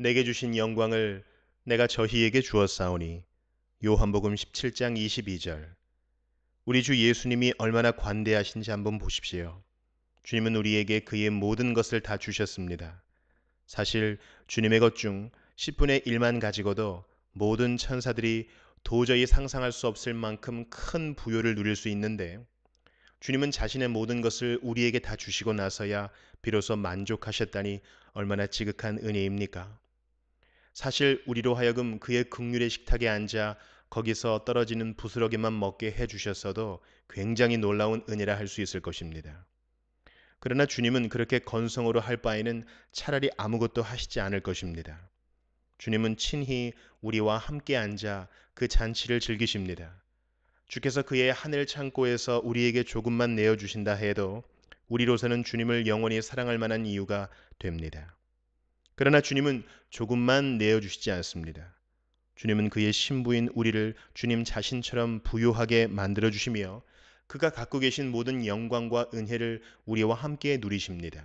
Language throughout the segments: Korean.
내게 주신 영광을 내가 저희에게 주었사오니 요한복음 17장 22절 우리 주 예수님이 얼마나 관대하신지 한번 보십시오. 주님은 우리에게 그의 모든 것을 다 주셨습니다. 사실 주님의 것 중 10분의 1만 가지고도 모든 천사들이 도저히 상상할 수 없을 만큼 큰 부요를 누릴 수 있는데 주님은 자신의 모든 것을 우리에게 다 주시고 나서야 비로소 만족하셨다니 얼마나 지극한 은혜입니까? 사실 우리로 하여금 그의 극률의 식탁에 앉아 거기서 떨어지는 부스러기만 먹게 해주셨어도 굉장히 놀라운 은혜라 할 수 있을 것입니다. 그러나 주님은 그렇게 건성으로 할 바에는 차라리 아무것도 하시지 않을 것입니다. 주님은 친히 우리와 함께 앉아 그 잔치를 즐기십니다. 주께서 그의 하늘 창고에서 우리에게 조금만 내어주신다 해도 우리로서는 주님을 영원히 사랑할 만한 이유가 됩니다. 그러나 주님은 조금만 내어주시지 않습니다. 주님은 그의 신부인 우리를 주님 자신처럼 부유하게 만들어 주시며 그가 갖고 계신 모든 영광과 은혜를 우리와 함께 누리십니다.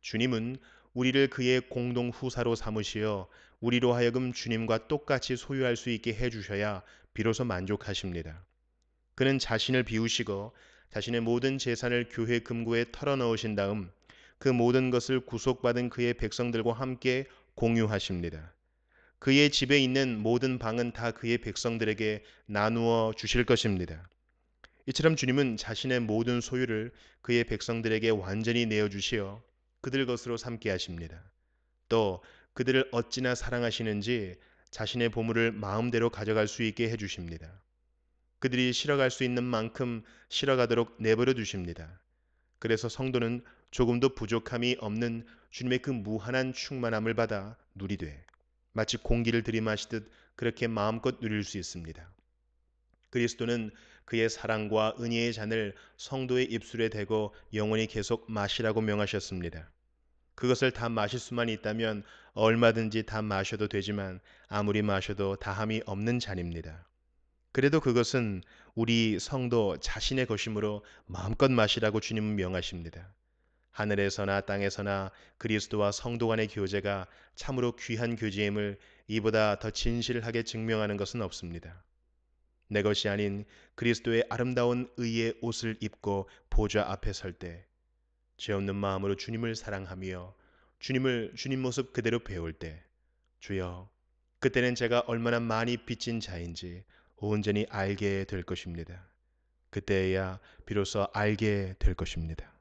주님은 우리를 그의 공동 후사로 삼으시어 우리로 하여금 주님과 똑같이 소유할 수 있게 해 주셔야 비로소 만족하십니다. 그는 자신을 비우시고 자신의 모든 재산을 교회 금고에 털어넣으신 다음 그 모든 것을 구속받은 그의 백성들과 함께 공유하십니다. 그의 집에 있는 모든 방은 다 그의 백성들에게 나누어 주실 것입니다. 이처럼 주님은 자신의 모든 소유를 그의 백성들에게 완전히 내어주시어 그들 것으로 삼게 하십니다. 또 그들을 어찌나 사랑하시는지 자신의 보물을 마음대로 가져갈 수 있게 해주십니다. 그들이 실어갈 수 있는 만큼 실어가도록 내버려 두십니다. 그래서 성도는 조금도 부족함이 없는 주님의 그 무한한 충만함을 받아 누리되 마치 공기를 들이마시듯 그렇게 마음껏 누릴 수 있습니다. 그리스도는 그의 사랑과 은혜의 잔을 성도의 입술에 대고 영원히 계속 마시라고 명하셨습니다. 그것을 다 마실 수만 있다면 얼마든지 다 마셔도 되지만 아무리 마셔도 다함이 없는 잔입니다. 그래도 그것은 우리 성도 자신의 것이므로 마음껏 마시라고 주님은 명하십니다. 하늘에서나 땅에서나 그리스도와 성도 간의 교제가 참으로 귀한 교제임을 이보다 더 진실하게 증명하는 것은 없습니다. 내 것이 아닌 그리스도의 아름다운 의의 옷을 입고 보좌 앞에 설 때, 죄 없는 마음으로 주님을 사랑하며 주님을 주님 모습 그대로 배울 때, 주여, 그때는 제가 얼마나 많이 빚진 자인지 온전히 알게 될 것입니다. 그때야 비로소 알게 될 것입니다.